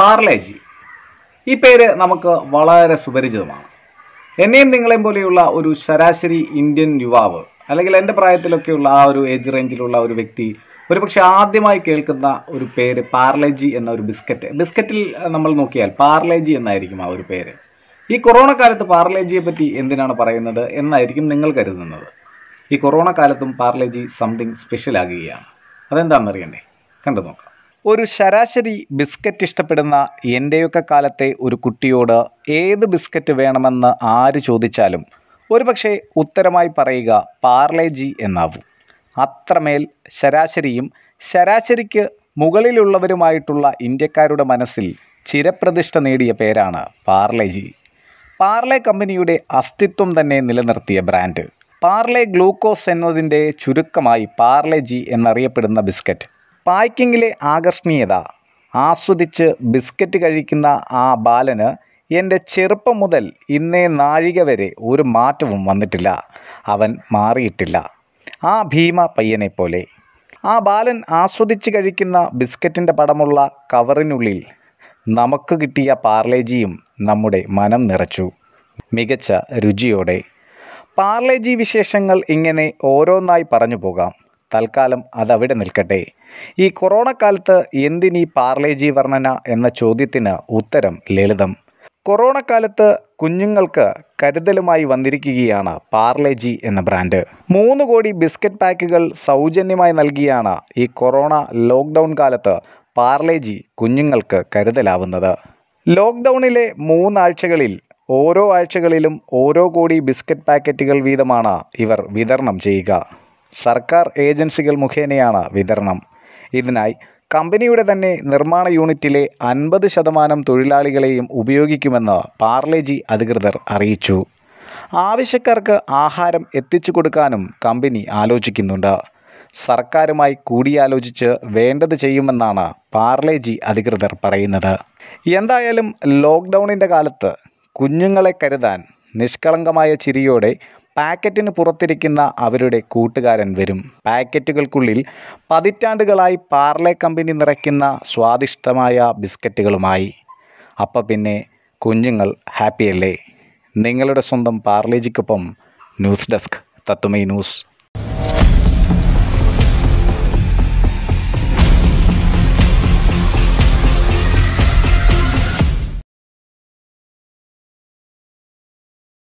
പാർലേജി ഈ പേര് നമുക്ക് വളരെ സുപരിചിതമാണ് എന്നെയും നിങ്ങളെയും പോലെയുള്ള ഒരു ശരാശരി ഇന്ത്യൻ യുവാവ് അല്ലെങ്കിൽ എൻ്റെ പ്രായത്തിലൊക്കെയുള്ള ആ ഒരു ഏജ് റേഞ്ചിലുള്ള ഒരു വ്യക്തി ഒരുപക്ഷെ ആദ്യമായി കേൾക്കുന്ന ഒരു പേര് പാർലേജി എന്ന ഒരു ബിസ്ക്കറ്റ് ബിസ്ക്കറ്റിൽ നമ്മൾ നോക്കിയാൽ പാർലേജി എന്നായിരിക്കും ആ ഒരു പേര് ഈ കൊറോണ കാലത്ത് പാർലേജിയെ പറ്റി എന്തിനാണ് പറയുന്നത് എന്നായിരിക്കും നിങ്ങൾ കരുതുന്നത് ഈ കൊറോണ കാലത്തും പാർലേജി സംതിങ് സ്പെഷ്യൽ ആകുകയാണ് അതെന്താണെന്നറിയണ്ടേ കണ്ടു നോക്കാം ഒരു ശരാശരി ബിസ്ക്കറ്റ് ഇഷ്ടപ്പെടുന്ന എൻ്റെയൊക്കെ കാലത്തെ ഒരു കുട്ടിയോട് ഏത് ബിസ്ക്കറ്റ് വേണമെന്ന് ആര് ചോദിച്ചാലും ഒരുപക്ഷെ ഉത്തരമായി പറയുക പാർലേജി എന്നാവും അത്രമേൽ ശരാശരിയും ശരാശരിക്ക് മുകളിലുള്ളവരുമായിട്ടുള്ള ഇന്ത്യക്കാരുടെ മനസ്സിൽ ചിരപ്രതിഷ്ഠ നേടിയ പേരാണ് പാർലേജി പാർലെ കമ്പനിയുടെ അസ്തിത്വം തന്നെ നിലനിർത്തിയ ബ്രാൻഡ് പാർലെ ഗ്ലൂക്കോസ് എന്നതിൻ്റെ ചുരുക്കമായി പാർലേജി എന്നറിയപ്പെടുന്ന ബിസ്ക്കറ്റ് പായ്ക്കിങ്ങിലെ ആകർഷണീയത ആസ്വദിച്ച് ബിസ്ക്കറ്റ് കഴിക്കുന്ന ആ ബാലന് എൻ്റെ ചെറുപ്പം മുതൽ ഇന്നേ നാഴിക വരെ ഒരു മാറ്റവും വന്നിട്ടില്ല അവൻ മാറിയിട്ടില്ല ആ ഭീമ പയ്യനെ പോലെ ആ ബാലൻ ആസ്വദിച്ച് കഴിക്കുന്ന ബിസ്ക്കറ്റിൻ്റെ പടമുള്ള കവറിനുള്ളിൽ നമുക്ക് കിട്ടിയ പാർലേജിയും നമ്മുടെ മനം നിറച്ചു മികച്ച രുചിയോടെ പാർലേജി വിശേഷങ്ങൾ ഇങ്ങനെ ഓരോന്നായി പറഞ്ഞു പോകാം തൽക്കാലം അതവിടെ നിൽക്കട്ടെ ഈ കൊറോണ കാലത്ത് എന്തിനീ പാർലേജി വർണ്ണന എന്ന ചോദ്യത്തിന് ഉത്തരം ലളിതം കൊറോണ കാലത്ത് കുഞ്ഞുങ്ങൾക്ക് കരുതലുമായി വന്നിരിക്കുകയാണ് പാർലേജി എന്ന ബ്രാൻഡ് മൂന്ന് കോടി ബിസ്ക്കറ്റ് പാക്കുകൾ സൗജന്യമായി നൽകിയാണ് ഈ കൊറോണ ലോക്ക്ഡൗൺ കാലത്ത് പാർലേജി കുഞ്ഞുങ്ങൾക്ക് കരുതലാവുന്നത് ലോക്ക്ഡൗണിലെ മൂന്നാഴ്ചകളിൽ ഓരോ ആഴ്ചകളിലും ഓരോ കോടി ബിസ്ക്കറ്റ് പാക്കറ്റുകൾ വീതമാണ് ഇവർ വിതരണം ചെയ്യുക സർക്കാർ ഏജൻസികൾ മുഖേനയാണ് വിതരണം ഇതിനായി കമ്പനിയുടെ തന്നെ നിർമ്മാണ യൂണിറ്റിലെ അൻപത് ശതമാനം തൊഴിലാളികളെയും ഉപയോഗിക്കുമെന്ന് പാർലേജി അധികൃതർ അറിയിച്ചു ആവശ്യക്കാർക്ക് ആഹാരം എത്തിച്ചു കൊടുക്കാനും കമ്പനി ആലോചിക്കുന്നുണ്ട് സർക്കാരുമായി കൂടിയാലോചിച്ച് വേണ്ടത് ചെയ്യുമെന്നാണ് പാർലേജി അധികൃതർ പറയുന്നത് എന്തായാലും ലോക്ക്ഡൗണിൻ്റെ കാലത്ത് കുഞ്ഞുങ്ങളെ കരുതാൻ നിഷ്കളങ്കമായ ചിരിയോടെ പാക്കറ്റിന് പുറത്തിരിക്കുന്ന അവരുടെ കൂട്ടുകാരൻ വരും പാക്കറ്റുകൾക്കുള്ളിൽ പതിറ്റാണ്ടുകളായി പാർലെ കമ്പനി നിറയ്ക്കുന്ന സ്വാദിഷ്ടമായ ബിസ്ക്കറ്റുകളുമായി അപ്പം പിന്നെ കുഞ്ഞുങ്ങൾ ഹാപ്പിയല്ലേ നിങ്ങളുടെ സ്വന്തം പാർലേജിക്കൊപ്പം ന്യൂസ് ഡെസ്ക് തത്തുമൈ ന്യൂസ്